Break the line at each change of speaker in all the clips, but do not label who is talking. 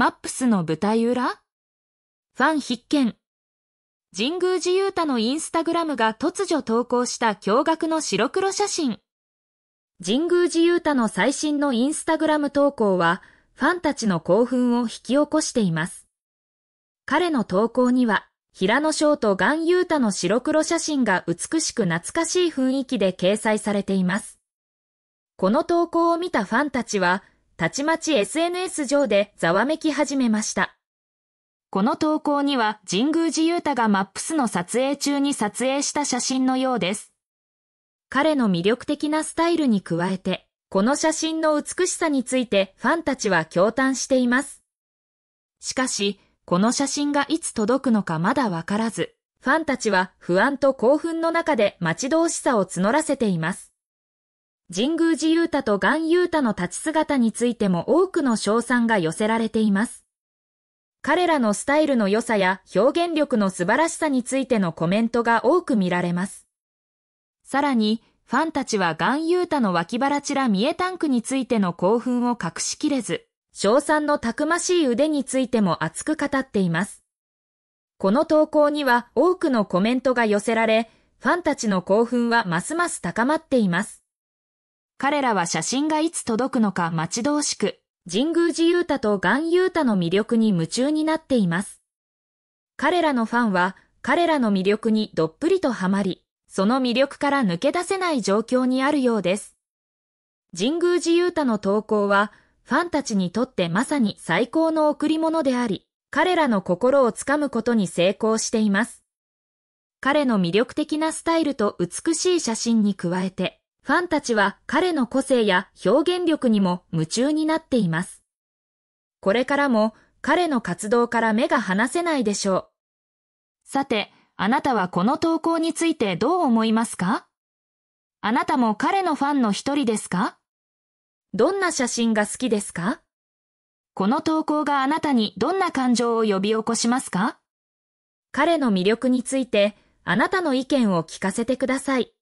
マップスの舞台裏ファン必見。神宮寺勇太のインスタグラムが突如投稿した驚愕の白黒写真。神宮寺勇太の最新のインスタグラム投稿は、ファンたちの興奮を引き起こしています。彼の投稿には、平野翔とガンユーの白黒写真が美しく懐かしい雰囲気で掲載されています。この投稿を見たファンたちは、たちまち SNS 上でざわめき始めました。この投稿には神宮寺勇太がマップスの撮影中に撮影した写真のようです。彼の魅力的なスタイルに加えて、この写真の美しさについてファンたちは驚嘆しています。しかし、この写真がいつ届くのかまだわからず、ファンたちは不安と興奮の中で待ち遠しさを募らせています。神宮寺雄太と岩雄太の立ち姿についても多くの賞賛が寄せられています。彼らのスタイルの良さや表現力の素晴らしさについてのコメントが多く見られます。さらに、ファンたちは岩雄太の脇腹ちら見えタンクについての興奮を隠しきれず、賞賛のたくましい腕についても熱く語っています。この投稿には多くのコメントが寄せられ、ファンたちの興奮はますます高まっています。彼らは写真がいつ届くのか待ち遠しく、神宮寺ユータとガンユータの魅力に夢中になっています。彼らのファンは彼らの魅力にどっぷりとはまり、その魅力から抜け出せない状況にあるようです。神宮寺ユータの投稿は、ファンたちにとってまさに最高の贈り物であり、彼らの心をつかむことに成功しています。彼の魅力的なスタイルと美しい写真に加えて、ファンたちは彼の個性や表現力にも夢中になっています。これからも彼の活動から目が離せないでしょう。さて、あなたはこの投稿についてどう思いますかあなたも彼のファンの一人ですかどんな写真が好きですかこの投稿があなたにどんな感情を呼び起こしますか彼の魅力についてあなたの意見を聞かせてください。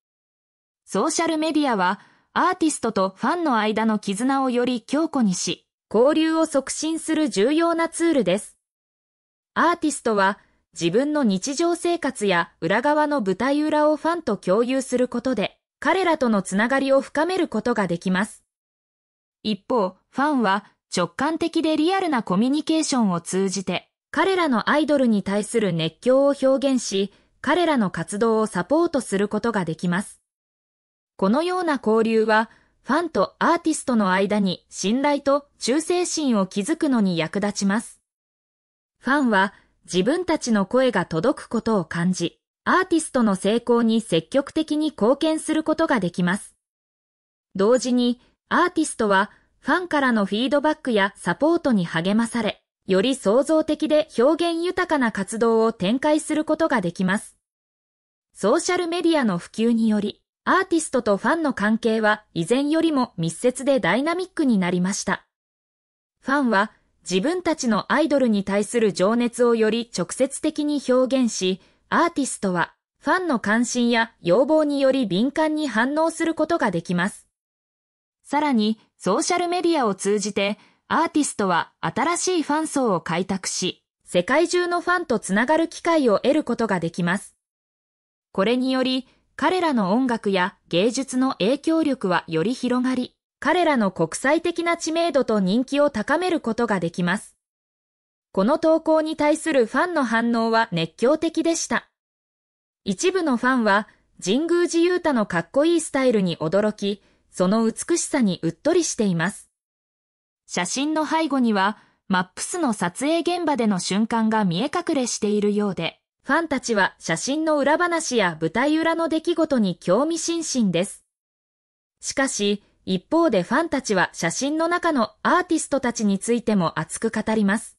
ソーシャルメディアは、アーティストとファンの間の絆をより強固にし、交流を促進する重要なツールです。アーティストは、自分の日常生活や裏側の舞台裏をファンと共有することで、彼らとのつながりを深めることができます。一方、ファンは直感的でリアルなコミュニケーションを通じて、彼らのアイドルに対する熱狂を表現し、彼らの活動をサポートすることができます。このような交流は、ファンとアーティストの間に信頼と忠誠心を築くのに役立ちます。ファンは自分たちの声が届くことを感じ、アーティストの成功に積極的に貢献することができます。同時に、アーティストはファンからのフィードバックやサポートに励まされ、より創造的で表現豊かな活動を展開することができます。ソーシャルメディアの普及により、アーティストとファンの関係は以前よりも密接でダイナミックになりました。ファンは自分たちのアイドルに対する情熱をより直接的に表現し、アーティストはファンの関心や要望により敏感に反応することができます。さらに、ソーシャルメディアを通じて、アーティストは新しいファン層を開拓し、世界中のファンとつながる機会を得ることができます。これにより、彼らの音楽や芸術の影響力はより広がり、彼らの国際的な知名度と人気を高めることができます。この投稿に対するファンの反応は熱狂的でした。一部のファンは、神宮寺勇太のかっこいいスタイルに驚き、その美しさにうっとりしています。写真の背後には、マップスの撮影現場での瞬間が見え隠れしているようで、ファンたちは写真の裏話や舞台裏の出来事に興味津々です。しかし、一方でファンたちは写真の中のアーティストたちについても熱く語ります。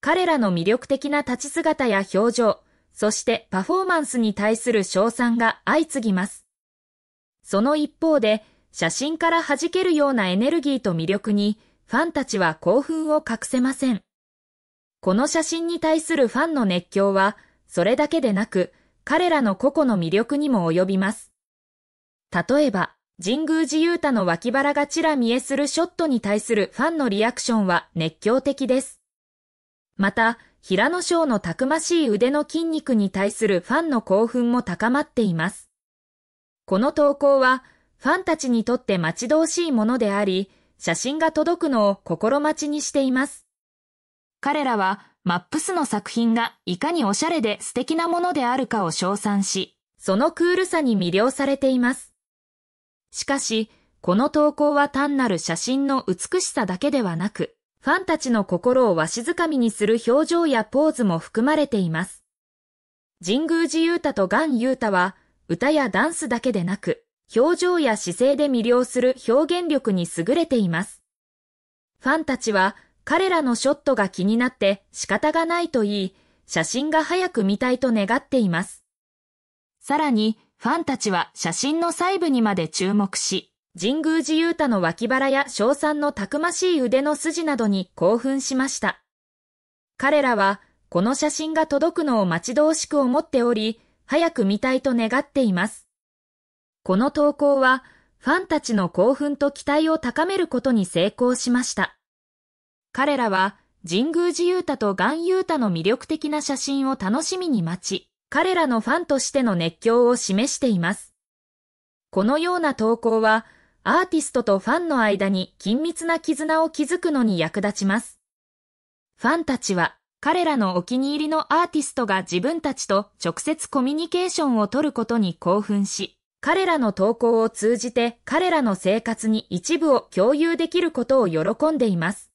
彼らの魅力的な立ち姿や表情、そしてパフォーマンスに対する賞賛が相次ぎます。その一方で、写真から弾けるようなエネルギーと魅力に、ファンたちは興奮を隠せません。この写真に対するファンの熱狂は、それだけでなく、彼らの個々の魅力にも及びます。例えば、神宮寺勇太の脇腹がちら見えするショットに対するファンのリアクションは熱狂的です。また、平野翔のたくましい腕の筋肉に対するファンの興奮も高まっています。この投稿は、ファンたちにとって待ち遠しいものであり、写真が届くのを心待ちにしています。彼らはマップスの作品がいかにおしゃれで素敵なものであるかを称賛し、そのクールさに魅了されています。しかし、この投稿は単なる写真の美しさだけではなく、ファンたちの心をわしづかみにする表情やポーズも含まれています。神宮寺勇太とガン勇太は、歌やダンスだけでなく、表情や姿勢で魅了する表現力に優れています。ファンたちは、彼らのショットが気になって仕方がないと言い、写真が早く見たいと願っています。さらに、ファンたちは写真の細部にまで注目し、神宮寺勇太の脇腹やさ賛のたくましい腕の筋などに興奮しました。彼らは、この写真が届くのを待ち遠しく思っており、早く見たいと願っています。この投稿は、ファンたちの興奮と期待を高めることに成功しました。彼らは神宮寺ユータとガンユータの魅力的な写真を楽しみに待ち、彼らのファンとしての熱狂を示しています。このような投稿は、アーティストとファンの間に緊密な絆を築くのに役立ちます。ファンたちは、彼らのお気に入りのアーティストが自分たちと直接コミュニケーションを取ることに興奮し、彼らの投稿を通じて彼らの生活に一部を共有できることを喜んでいます。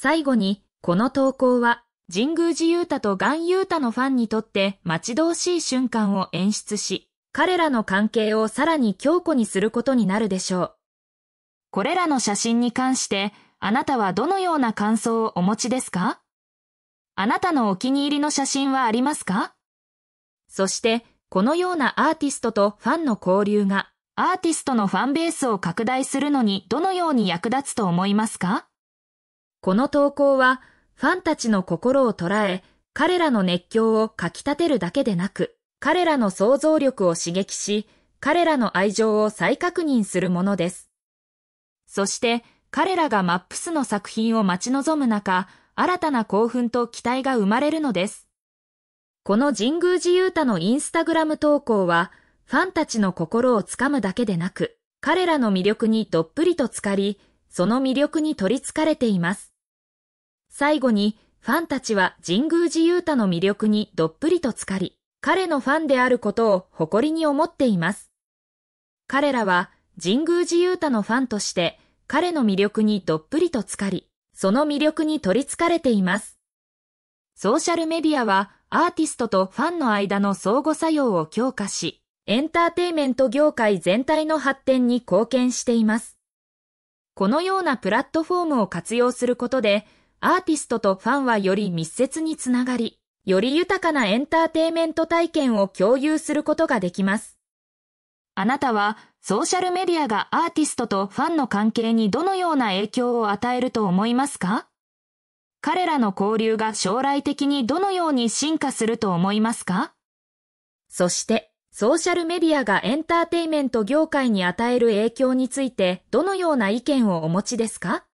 最後に、この投稿は、神宮寺ユータとガンユータのファンにとって待ち遠しい瞬間を演出し、彼らの関係をさらに強固にすることになるでしょう。これらの写真に関して、あなたはどのような感想をお持ちですかあなたのお気に入りの写真はありますかそして、このようなアーティストとファンの交流が、アーティストのファンベースを拡大するのにどのように役立つと思いますかこの投稿はファンたちの心を捉え、彼らの熱狂をかき立てるだけでなく、彼らの想像力を刺激し、彼らの愛情を再確認するものです。そして彼らがマップスの作品を待ち望む中、新たな興奮と期待が生まれるのです。この神宮寺勇太のインスタグラム投稿は、ファンたちの心をつかむだけでなく、彼らの魅力にどっぷりと浸かり、その魅力に取りつかれています。最後に、ファンたちは神宮寺勇太の魅力にどっぷりと浸かり、彼のファンであることを誇りに思っています。彼らは神宮寺勇太のファンとして、彼の魅力にどっぷりと浸かり、その魅力に取りつかれています。ソーシャルメディアはアーティストとファンの間の相互作用を強化し、エンターテイメント業界全体の発展に貢献しています。このようなプラットフォームを活用することで、アーティストとファンはより密接につながり、より豊かなエンターテイメント体験を共有することができます。あなたはソーシャルメディアがアーティストとファンの関係にどのような影響を与えると思いますか彼らの交流が将来的にどのように進化すると思いますかそして、ソーシャルメディアがエンターテイメント業界に与える影響についてどのような意見をお持ちですか